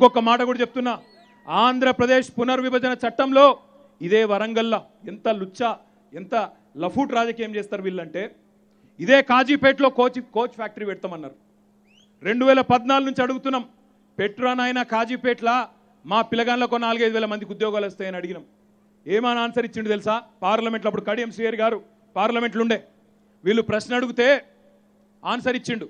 ఇంకొక మాట కూడా చెప్తున్నా ఆంధ్రప్రదేశ్ పునర్విభజన చట్టంలో ఇదే వరంగల్లా ఎంత లుచ్చ ఎంత లఫూట్ రాజకీయం చేస్తారు వీళ్ళంటే ఇదే కాజీపేటలో కోచ్ కోచ్ ఫ్యాక్టరీ పెడతామన్నారు రెండు వేల పద్నాలుగు నుంచి అడుగుతున్నాం పెట్రా నాయన కాజీపేటలా మా పిల్లగాళ్ళకు నాలుగైదు వేల మందికి ఉద్యోగాలు వస్తాయని అడిగినాం ఏమని ఆన్సర్ ఇచ్చిండు తెలుసా పార్లమెంట్లో అప్పుడు కడియం శ్రీయర్ గారు పార్లమెంట్లో ఉండే వీళ్ళు ప్రశ్న అడిగితే ఆన్సర్ ఇచ్చిండు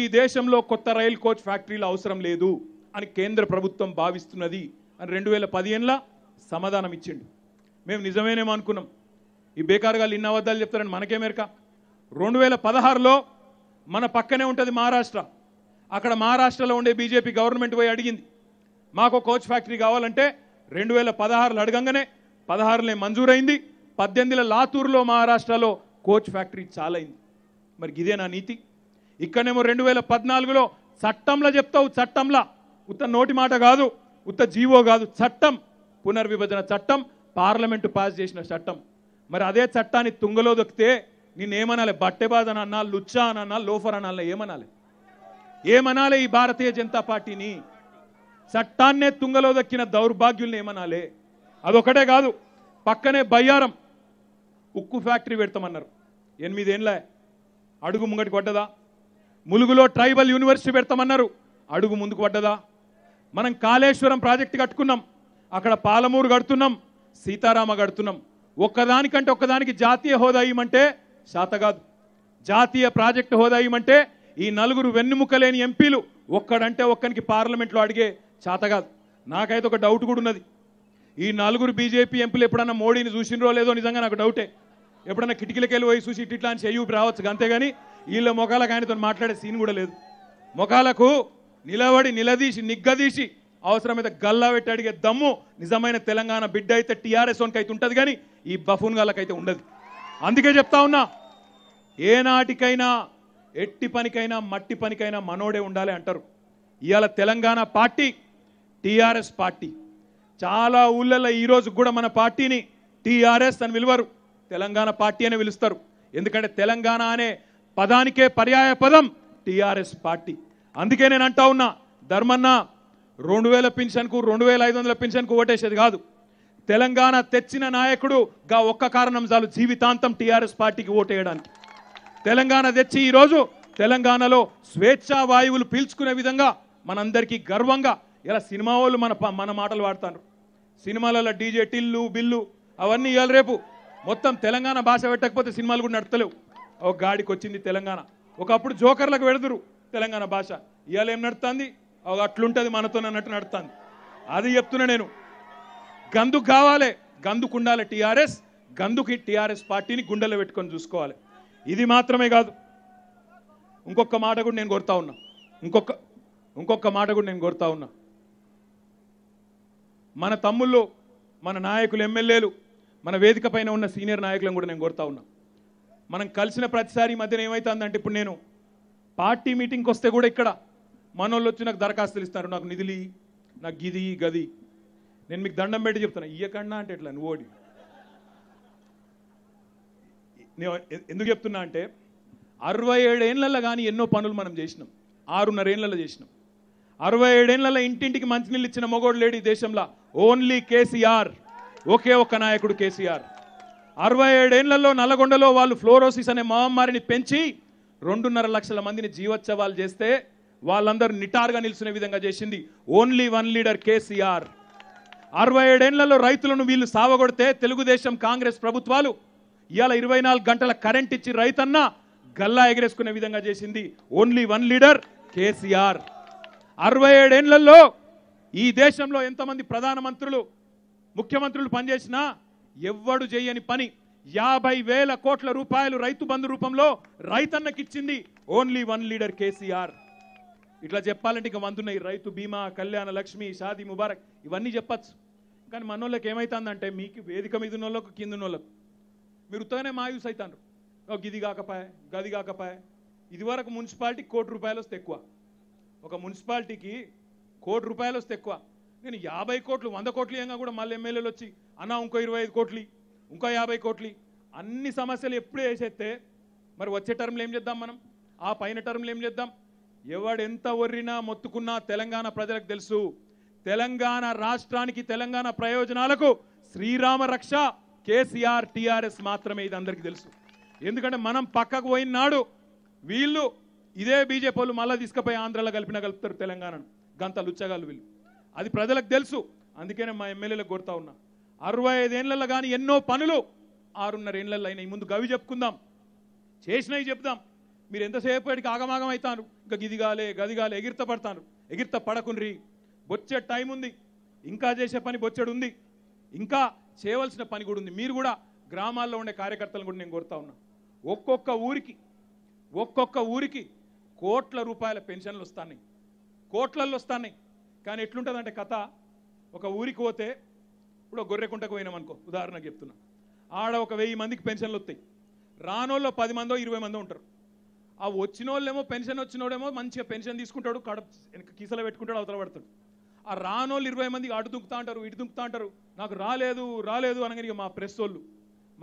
ఈ దేశంలో కొత్త రైల్ కోచ్ ఫ్యాక్టరీలు అవసరం లేదు అని కేంద్ర ప్రభుత్వం భావిస్తున్నది అని రెండు వేల పదిహేనులో సమాధానం ఇచ్చిండు మేము నిజమేనేమో అనుకున్నాం ఈ గారు ఇన్ని అబద్ధాలు చెప్తారని మనకేమేరక రెండు వేల పదహారులో మన పక్కనే ఉంటుంది మహారాష్ట్ర అక్కడ మహారాష్ట్రలో ఉండే బీజేపీ గవర్నమెంట్ పోయి అడిగింది మాకు కోచ్ ఫ్యాక్టరీ కావాలంటే రెండు వేల పదహారులో అడగంగానే పదహారులే మంజూరైంది పద్దెనిమిదిలో లాతూరులో మహారాష్ట్రలో కోచ్ ఫ్యాక్టరీ చాలైంది మరి ఇదే నా నీతి ఇక్కడనేమో రెండు వేల పద్నాలుగులో చట్టంలో చెప్తావు చట్టంలా ఉత్త నోటి మాట కాదు ఉత్త జీవో కాదు చట్టం పునర్విభజన చట్టం పార్లమెంటు పాస్ చేసిన చట్టం మరి అదే చట్టాన్ని తుంగలో దొక్కితే నేనేమనాలి బట్టెబాజ్ అని అన్నా లుచ్చా అని అన్నా లోఫర్ అనాలి ఏమనాలి ఏమనాలి ఈ భారతీయ జనతా పార్టీని చట్టాన్నే తుంగలో దక్కిన దౌర్భాగ్యుల్ని ఏమనాలి అదొకటే కాదు పక్కనే బయ్యారం ఉక్కు ఫ్యాక్టరీ పెడతామన్నారు ఎనిమిదేండ్లే అడుగు ముంగటి పడ్డదా ములుగులో ట్రైబల్ యూనివర్సిటీ పెడతామన్నారు అడుగు ముందుకు పడ్డదా మనం కాళేశ్వరం ప్రాజెక్టు కట్టుకున్నాం అక్కడ పాలమూరు కడుతున్నాం సీతారామ కడుతున్నాం ఒక్కదానికంటే ఒక్కదానికి జాతీయ హోదా ఇవ్వమంటే కాదు జాతీయ ప్రాజెక్టు హోదా ఇవ్వమంటే ఈ నలుగురు వెన్నుముక లేని ఎంపీలు ఒక్కడంటే ఒక్కనికి పార్లమెంట్లో అడిగే చాతగాదు నాకైతే ఒక డౌట్ కూడా ఉన్నది ఈ నలుగురు బీజేపీ ఎంపీలు ఎప్పుడన్నా మోడీని చూసినరో లేదో నిజంగా నాకు డౌటే ఎప్పుడన్నా కిటికీలకి వెళ్ళి పోయి చూసి ఇట్లా అని చేయూపి రావచ్చు అంతేగాని వీళ్ళ మొఖాలకు ఆయనతో మాట్లాడే సీన్ కూడా లేదు మొఖాలకు నిలబడి నిలదీసి నిగ్గదీసి అవసరమైతే గల్లా పెట్టి అడిగే దమ్ము నిజమైన తెలంగాణ బిడ్డ అయితే టీఆర్ఎస్ వన్కి అయితే ఉంటుంది కానీ ఈ బఫూన్ గల్లకైతే ఉండదు అందుకే చెప్తా ఉన్నా ఏనాటికైనా ఎట్టి పనికైనా మట్టి పనికైనా మనోడే ఉండాలి అంటారు ఇవాళ తెలంగాణ పార్టీ టీఆర్ఎస్ పార్టీ చాలా ఊళ్ళల్లో ఈరోజు కూడా మన పార్టీని టీఆర్ఎస్ అని పిలువరు తెలంగాణ పార్టీ అని పిలుస్తారు ఎందుకంటే తెలంగాణ అనే పదానికే పర్యాయ పదం టీఆర్ఎస్ పార్టీ అందుకే నేను అంటా ఉన్నా ధర్మన్న రెండు వేల పింఛన్కు రెండు వేల ఐదు వందల పింఛన్కు ఓటేసేది కాదు తెలంగాణ తెచ్చిన నాయకుడు గా ఒక్క కారణం చాలు జీవితాంతం టీఆర్ఎస్ పార్టీకి ఓటేయడానికి తెలంగాణ తెచ్చి ఈరోజు తెలంగాణలో స్వేచ్ఛా వాయువులు పీల్చుకునే విధంగా మనందరికీ గర్వంగా ఇలా సినిమా వాళ్ళు మన మన మాటలు వాడతారు సినిమాలలో డీజే టిల్లు బిల్లు అవన్నీ ఇవాళ రేపు మొత్తం తెలంగాణ భాష పెట్టకపోతే సినిమాలు కూడా నడతలేవు ఒక గాడికి వచ్చింది తెలంగాణ ఒకప్పుడు జోకర్లకు పెడదురు తెలంగాణ భాష ఇవాళ ఏం నడుతుంది అట్లుంటుంది మనతో అన్నట్టు నడుతుంది అది చెప్తున్నా నేను గందుకు కావాలి గందుకు ఉండాలి టీఆర్ఎస్ గందుకి టీఆర్ఎస్ పార్టీని గుండెలో పెట్టుకొని చూసుకోవాలి ఇది మాత్రమే కాదు ఇంకొక మాట కూడా నేను కోరుతా ఉన్నా ఇంకొక ఇంకొక మాట కూడా నేను కోరుతా ఉన్నా మన తమ్ముళ్ళు మన నాయకులు ఎమ్మెల్యేలు మన వేదిక పైన ఉన్న సీనియర్ నాయకులను కూడా నేను కోరుతా ఉన్నా మనం కలిసిన ప్రతిసారి మధ్యన ఏమవుతుందంటే ఇప్పుడు నేను పార్టీ మీటింగ్కి వస్తే కూడా ఇక్కడ మనోళ్ళు వచ్చి నాకు దరఖాస్తులు ఇస్తారు నాకు నిధులి నాకు గిది గది నేను మీకు దండం పెట్టి చెప్తాను ఇయ్యకన్నా అంటే ఎట్లా నువ్వు ఓడి ఎందుకు చెప్తున్నా అంటే అరవై ఏళ్ళ కానీ ఎన్నో పనులు మనం చేసినాం ఆరున్నర ఏళ్ళ చేసినాం అరవై ఏడేళ్లలో ఇంటింటికి మంచినీళ్ళు ఇచ్చిన మొగోడు ఈ దేశంలో ఓన్లీ కేసీఆర్ ఒకే ఒక నాయకుడు కేసీఆర్ అరవై ఏడేళ్లలో నల్లగొండలో వాళ్ళు ఫ్లోరోసిస్ అనే మహమ్మారిని పెంచి రెండున్నర లక్షల మందిని జీవోత్సవాలు చేస్తే వాళ్ళందరూ నిటారుగా నిలిచిన విధంగా చేసింది ఓన్లీ వన్ లీడర్ కేసీఆర్ అరవై ఏడేళ్లలో రైతులను వీళ్ళు సావగొడితే తెలుగుదేశం కాంగ్రెస్ ప్రభుత్వాలు ఇవాళ ఇరవై నాలుగు గంటల కరెంట్ ఇచ్చి రైతన్న గల్లా ఎగరేసుకునే విధంగా చేసింది ఓన్లీ వన్ లీడర్ కేసీఆర్ అరవై ఏడేళ్లలో ఈ దేశంలో ఎంతమంది ప్రధానమంత్రులు ముఖ్యమంత్రులు పనిచేసినా ఎవ్వడు చేయని పని యాభై వేల కోట్ల రూపాయలు రైతు బంధు రూపంలో రైతన్నకి ఇచ్చింది ఓన్లీ వన్ లీడర్ కేసీఆర్ ఇట్లా చెప్పాలంటే ఇక వందున్నాయి రైతు బీమా కళ్యాణ లక్ష్మి షాదీ ముబారక్ ఇవన్నీ చెప్పచ్చు కానీ మనోళ్ళకి ఏమైతుందంటే మీకు వేదిక మీద ఉన్నోళ్ళకు కింద ఉన్నోళ్ళకు మీరు ఉత్తగానే మాయూస్ అవుతాను ఇది కాకపాయ గది కాకపాయ ఇదివరకు మున్సిపాలిటీకి కోటి రూపాయలు వస్తే ఎక్కువ ఒక మున్సిపాలిటీకి కోటి రూపాయలు వస్తే ఎక్కువ నేను యాభై కోట్లు వంద కోట్లు ఏమైనా కూడా మళ్ళీ ఎమ్మెల్యేలు వచ్చి అన్నా ఇంకో ఇరవై ఐదు కోట్లు ఇంకో యాభై కోట్లు అన్ని సమస్యలు ఎప్పుడు వేసేస్తే మరి వచ్చే టర్మ్లు ఏం చేద్దాం మనం ఆ పైన టర్మ్లు ఏం చేద్దాం ఎవడెంత ఒర్రినా మొత్తుకున్నా తెలంగాణ ప్రజలకు తెలుసు తెలంగాణ రాష్ట్రానికి తెలంగాణ ప్రయోజనాలకు శ్రీరామ రక్ష కేసీఆర్ టీఆర్ఎస్ మాత్రమే ఇది అందరికీ తెలుసు ఎందుకంటే మనం పక్కకు పోయినాడు వీళ్ళు ఇదే వాళ్ళు మళ్ళీ తీసుకుపోయి ఆంధ్రాలో కలిపిన కలుపుతారు తెలంగాణను గంత లుచ్చగాలు వీళ్ళు అది ప్రజలకు తెలుసు అందుకనే మా ఎమ్మెల్యేలకు కోరుతా ఉన్నా అరవై ఐదేళ్లలో కానీ ఎన్నో పనులు ఆరున్నర ఏళ్ళల్లో అయినాయి ముందు గవి చెప్పుకుందాం చేసినవి చెప్దాం మీరు ఎంతసేపటికి ఆగమాగం అవుతారు ఇంకా గిదిగాలే గదిగాలే ఎగిర్త పడతాను ఎగిర్త పడకుండ్రి బొచ్చే టైం ఉంది ఇంకా చేసే పని బొచ్చడు ఉంది ఇంకా చేయవలసిన పని కూడా ఉంది మీరు కూడా గ్రామాల్లో ఉండే కార్యకర్తలను కూడా నేను కోరుతా ఉన్నా ఒక్కొక్క ఊరికి ఒక్కొక్క ఊరికి కోట్ల రూపాయల పెన్షన్లు వస్తాయి కోట్లల్లో వస్తాయి కానీ ఎట్లుంటుందంటే కథ ఒక ఊరికి పోతే ఇప్పుడు గొర్రెకుంటకు పోయినాం అనుకో ఉదాహరణకు చెప్తున్నా ఆడ ఒక వెయ్యి మందికి పెన్షన్లు వస్తాయి రానోళ్ళు పది మందో ఇరవై మందో ఉంటారు ఆ వచ్చిన వాళ్ళేమో పెన్షన్ వచ్చినోడేమో మంచిగా పెన్షన్ తీసుకుంటాడు కడ కీసలో పెట్టుకుంటాడు అవతల పడతాడు ఆ రానోళ్ళు ఇరవై మందికి అటు దుంకుతా అంటారు ఇటు దుంకుతా అంటారు నాకు రాలేదు రాలేదు అనగా ఇక మా ప్రెస్ వాళ్ళు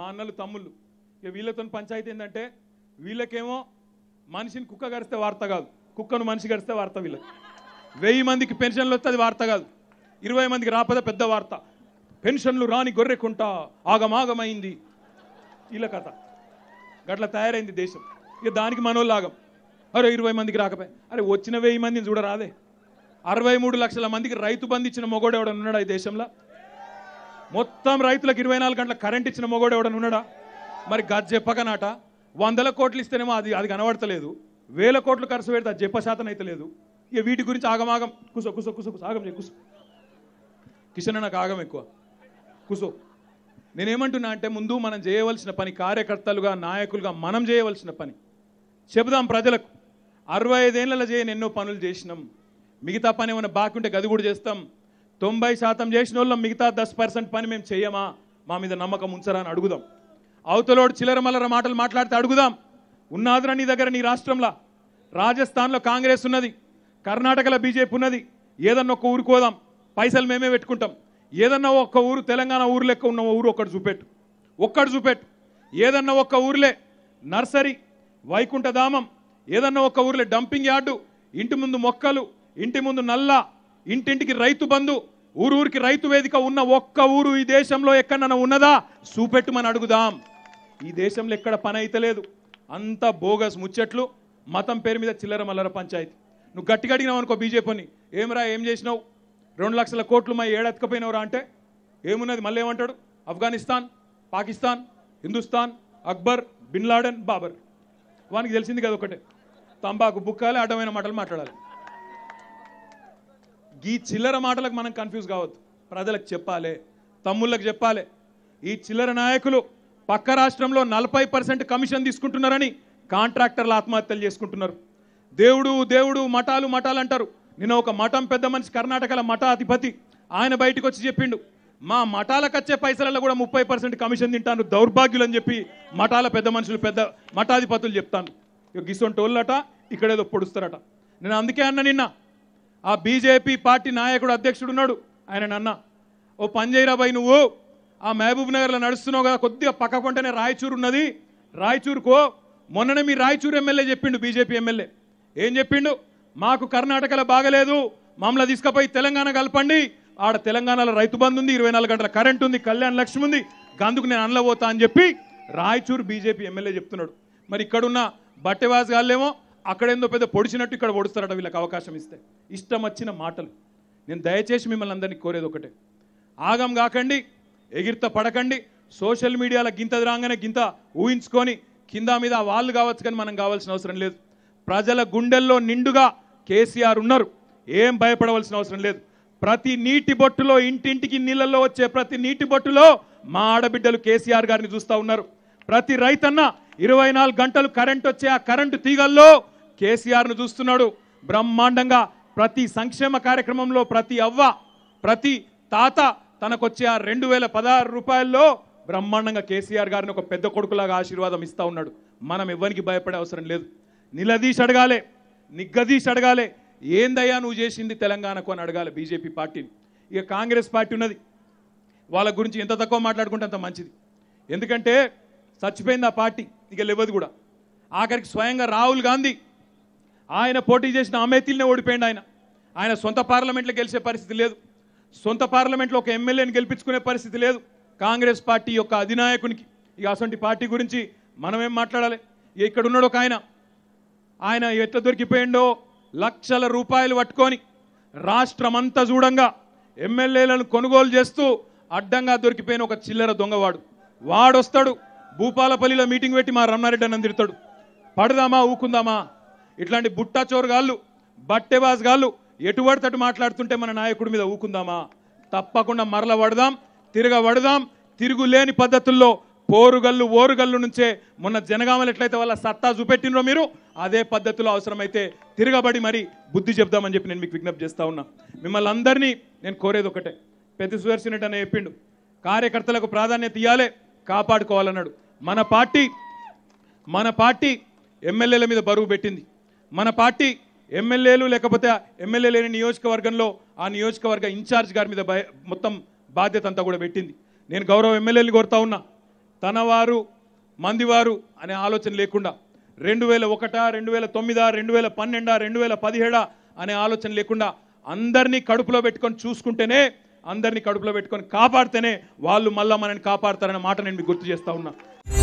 మా అన్నలు తమ్ముళ్ళు ఇక వీళ్ళతో పంచాయతీ ఏంటంటే వీళ్ళకేమో మనిషిని కుక్క గరిస్తే వార్త కాదు కుక్కను మనిషి గరిస్తే వార్త వీళ్ళకి వెయ్యి మందికి పెన్షన్లు వస్తే అది వార్త కాదు ఇరవై మందికి రాపదే పెద్ద వార్త పెన్షన్లు రాని గొర్రెకుంట ఆగమాగమైంది ఇలా కథ గట్ల తయారైంది దేశం ఇక దానికి మనోళ్ళాగం అరే ఇరవై మందికి రాకపోయి అరే వచ్చిన వెయ్యి మందిని చూడరాదే అరవై మూడు లక్షల మందికి రైతు బంధు ఇచ్చిన మొగోడు ఎవడని ఉన్నాడా ఈ దేశంలో మొత్తం రైతులకు ఇరవై నాలుగు గంటల కరెంట్ ఇచ్చిన మొగోడు ఎవడని ఉన్నాడా మరి చెప్పకనాట వందల కోట్లు ఇస్తేనేమో అది అది కనబడతలేదు వేల కోట్లు ఖర్చు పెడితే అది చెప్పశాతం అయితే లేదు ఇక వీటి గురించి ఆగమాగం కుసో కుసో కుసో కుసో ఆగం కుసో కిషన్ నాకు ఆగం ఎక్కువ కుసో నేనేమంటున్నా అంటే ముందు మనం చేయవలసిన పని కార్యకర్తలుగా నాయకులుగా మనం చేయవలసిన పని చెబుదాం ప్రజలకు అరవై ఐదేళ్ళ చేయని ఎన్నో పనులు చేసినాం మిగతా పని ఏమైనా బాకుంటే గది కూడా చేస్తాం తొంభై శాతం చేసిన వాళ్ళం మిగతా దస్ పర్సెంట్ పని మేము చేయమా మా మీద నమ్మకం ఉంచరా అని అడుగుదాం అవతలోడు చిల్లర మల్లర మాటలు మాట్లాడితే అడుగుదాం ఉన్నాదురా నీ దగ్గర నీ రాష్ట్రంలో రాజస్థాన్లో కాంగ్రెస్ ఉన్నది కర్ణాటకలో బీజేపీ ఉన్నది ఏదన్నా ఒక ఊరుకోదాం పైసలు మేమే పెట్టుకుంటాం ఏదన్నా ఒక్క ఊరు తెలంగాణ ఊరు లెక్క ఉన్న ఊరు ఒక్కటి చూపెట్టు ఒక్కటి చూపెట్టు ఏదన్నా ఒక్క ఊర్లే నర్సరీ వైకుంఠధామం ఏదన్నా ఒక్క ఊర్లే డంపింగ్ యార్డు ఇంటి ముందు మొక్కలు ఇంటి ముందు నల్ల ఇంటింటికి రైతు బంధు ఊరు ఊరికి రైతు వేదిక ఉన్న ఒక్క ఊరు ఈ దేశంలో ఎక్కడన్నా ఉన్నదా చూపెట్టు మనం అడుగుదాం ఈ దేశంలో ఎక్కడ పని లేదు అంత బోగస్ ముచ్చట్లు మతం పేరు మీద చిల్లర మల్లర పంచాయతీ నువ్వు గట్టిగా అడిగినావు అనుకో బీజేపీని ఏమరా ఏం చేసినావు రెండు లక్షల కోట్లు మా ఏడెత్తకపోయినవరా అంటే ఏమున్నది మళ్ళీ ఏమంటాడు ఆఫ్ఘనిస్తాన్ పాకిస్తాన్ హిందుస్థాన్ అక్బర్ బిన్ లాడెన్ బాబర్ వానికి తెలిసింది కదా ఒకటే తంబాకు బుక్కాలి అడ్డమైన మాటలు మాట్లాడాలి ఈ చిల్లర మాటలకు మనం కన్ఫ్యూజ్ కావద్దు ప్రజలకు చెప్పాలి తమ్ముళ్ళకి చెప్పాలి ఈ చిల్లర నాయకులు పక్క రాష్ట్రంలో నలభై పర్సెంట్ కమిషన్ తీసుకుంటున్నారని కాంట్రాక్టర్లు ఆత్మహత్యలు చేసుకుంటున్నారు దేవుడు దేవుడు మఠాలు మఠాలు అంటారు నిన్న ఒక మఠం పెద్ద మనిషి కర్ణాటకల మఠాధిపతి ఆయన బయటకు వచ్చి చెప్పిండు మా మఠాలకు వచ్చే పైసలలో కూడా ముప్పై పర్సెంట్ కమిషన్ తింటాను దౌర్భాగ్యులు అని చెప్పి మఠాల పెద్ద మనుషులు పెద్ద మఠాధిపతులు చెప్తాను ఇక గిసొంటోళ్ళట ఇక్కడేదో పొడుస్తారట నేను అందుకే అన్న నిన్న ఆ బీజేపీ పార్టీ నాయకుడు అధ్యక్షుడు ఉన్నాడు ఆయన నన్న ఓ పంజైరాబాయి నువ్వు ఆ మహబూబ్ నగర్లో నడుస్తున్నావు కదా కొద్దిగా పక్క కొంటనే రాయచూరు ఉన్నది రాయచూరుకో మొన్ననే మీ రాయచూరు ఎమ్మెల్యే చెప్పిండు బీజేపీ ఎమ్మెల్యే ఏం చెప్పిండు మాకు కర్ణాటకలో బాగలేదు మమ్మల్ని తీసుకుపోయి తెలంగాణ కలపండి ఆడ తెలంగాణలో రైతు బంధు ఉంది ఇరవై నాలుగు గంటల కరెంట్ ఉంది కళ్యాణ్ లక్ష్మి ఉంది అందుకు నేను అనలబోతా అని చెప్పి రాయచూర్ బీజేపీ ఎమ్మెల్యే చెప్తున్నాడు మరి ఇక్కడున్న బట్టెవాజ్ గాళ్ళేమో అక్కడేందో పెద్ద పొడిచినట్టు ఇక్కడ పొడుస్తారట వీళ్ళకి అవకాశం ఇస్తే ఇష్టం వచ్చిన మాటలు నేను దయచేసి మిమ్మల్ని అందరినీ కోరేది ఒకటే ఆగం కాకండి ఎగిరిత పడకండి సోషల్ మీడియాలో గింత రాగానే గింత ఊహించుకొని కింద మీద వాళ్ళు కావచ్చు కానీ మనం కావాల్సిన అవసరం లేదు ప్రజల గుండెల్లో నిండుగా కేసీఆర్ ఉన్నారు ఏం భయపడవలసిన అవసరం లేదు ప్రతి నీటి బొట్టులో ఇంటింటికి నీళ్ళల్లో వచ్చే ప్రతి నీటి బొట్టులో మా ఆడబిడ్డలు కేసీఆర్ గారిని చూస్తూ ఉన్నారు ప్రతి రైతన్న ఇరవై గంటలు కరెంట్ వచ్చే ఆ కరెంటు తీగల్లో కేసీఆర్ను చూస్తున్నాడు బ్రహ్మాండంగా ప్రతి సంక్షేమ కార్యక్రమంలో ప్రతి అవ్వ ప్రతి తాత తనకొచ్చే ఆ రెండు వేల పదహారు రూపాయల్లో బ్రహ్మాండంగా కేసీఆర్ గారిని ఒక పెద్ద కొడుకులాగా ఆశీర్వాదం ఇస్తూ ఉన్నాడు మనం ఎవ్వరికి భయపడే అవసరం లేదు నిలదీసి అడగాలే నిగ్గదీసి అడగాలి ఏందయ్యా నువ్వు చేసింది తెలంగాణకు అని అడగాలి బీజేపీ పార్టీని ఇక కాంగ్రెస్ పార్టీ ఉన్నది వాళ్ళ గురించి ఎంత తక్కువ మాట్లాడుకుంటే అంత మంచిది ఎందుకంటే చచ్చిపోయింది ఆ పార్టీ ఇక లేవదు కూడా ఆఖరికి స్వయంగా రాహుల్ గాంధీ ఆయన పోటీ చేసిన అమేతీలనే ఓడిపోయింది ఆయన ఆయన సొంత పార్లమెంట్లో గెలిచే పరిస్థితి లేదు సొంత పార్లమెంట్లో ఒక ఎమ్మెల్యేని గెలిపించుకునే పరిస్థితి లేదు కాంగ్రెస్ పార్టీ యొక్క అధినాయకునికి ఇక అసంటి పార్టీ గురించి మనమేం మాట్లాడాలి ఇక్కడ ఉన్నాడు ఒక ఆయన ఆయన ఎట్లా దొరికిపోయిండో లక్షల రూపాయలు పట్టుకొని రాష్ట్రమంతా చూడంగా ఎమ్మెల్యేలను కొనుగోలు చేస్తూ అడ్డంగా దొరికిపోయిన ఒక చిల్లర దొంగవాడు వాడొస్తాడు భూపాలపల్లిలో మీటింగ్ పెట్టి మా రమ్మారెడ్డి అని అందిరుతాడు పడదామా ఊకుందామా ఇట్లాంటి బుట్టా గాళ్ళు బట్టెబాజ్ గాళ్ళు ఎటు మాట్లాడుతుంటే మన నాయకుడి మీద ఊకుందామా తప్పకుండా మరల వడదాం పడదాం వడదాం తిరుగులేని పద్ధతుల్లో పోరుగల్లు ఓరుగల్లు నుంచే మొన్న జనగామలు ఎట్లయితే వాళ్ళ సత్తా చూపెట్టినరో మీరు అదే పద్ధతిలో అవసరమైతే తిరగబడి మరి బుద్ధి చెప్దామని చెప్పి నేను మీకు విజ్ఞప్తి చేస్తా ఉన్నా మిమ్మల్ని అందరినీ నేను కోరేది ఒకటే పెద్ద సుదర్శన్ చెప్పిండు కార్యకర్తలకు ప్రాధాన్యత ఇవ్వాలే కాపాడుకోవాలన్నాడు మన పార్టీ మన పార్టీ ఎమ్మెల్యేల మీద బరువు పెట్టింది మన పార్టీ ఎమ్మెల్యేలు లేకపోతే ఎమ్మెల్యే లేని నియోజకవర్గంలో ఆ నియోజకవర్గ ఇన్ఛార్జ్ గారి మీద మొత్తం బాధ్యత అంతా కూడా పెట్టింది నేను గౌరవ ఎమ్మెల్యేలు కోరుతా ఉన్నా తనవారు మందివారు అనే ఆలోచన లేకుండా రెండు వేల ఒకటా రెండు వేల తొమ్మిదా రెండు వేల పన్నెండా రెండు వేల పదిహేడా అనే ఆలోచన లేకుండా అందరినీ కడుపులో పెట్టుకొని చూసుకుంటేనే అందరినీ కడుపులో పెట్టుకొని కాపాడితేనే వాళ్ళు మళ్ళీ మనని కాపాడతారనే మాట నేను మీకు గుర్తు చేస్తా ఉన్నాను